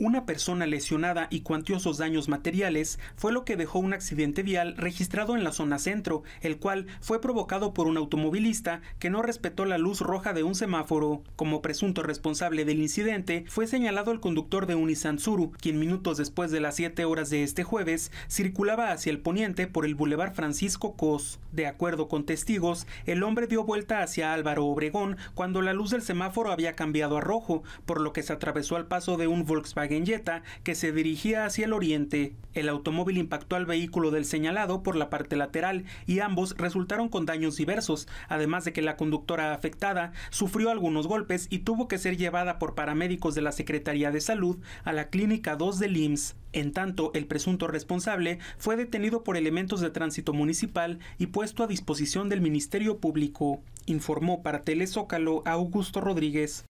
Una persona lesionada y cuantiosos daños materiales fue lo que dejó un accidente vial registrado en la zona centro, el cual fue provocado por un automovilista que no respetó la luz roja de un semáforo. Como presunto responsable del incidente, fue señalado el conductor de un quien minutos después de las 7 horas de este jueves circulaba hacia el poniente por el bulevar Francisco Cos. De acuerdo con testigos, el hombre dio vuelta hacia Álvaro Obregón cuando la luz del semáforo había cambiado a rojo, por lo que se atravesó al paso de un Volkswagen que se dirigía hacia el oriente. El automóvil impactó al vehículo del señalado por la parte lateral y ambos resultaron con daños diversos, además de que la conductora afectada sufrió algunos golpes y tuvo que ser llevada por paramédicos de la Secretaría de Salud a la Clínica 2 de IMSS. En tanto, el presunto responsable fue detenido por elementos de tránsito municipal y puesto a disposición del Ministerio Público, informó para Telezócalo Augusto Rodríguez.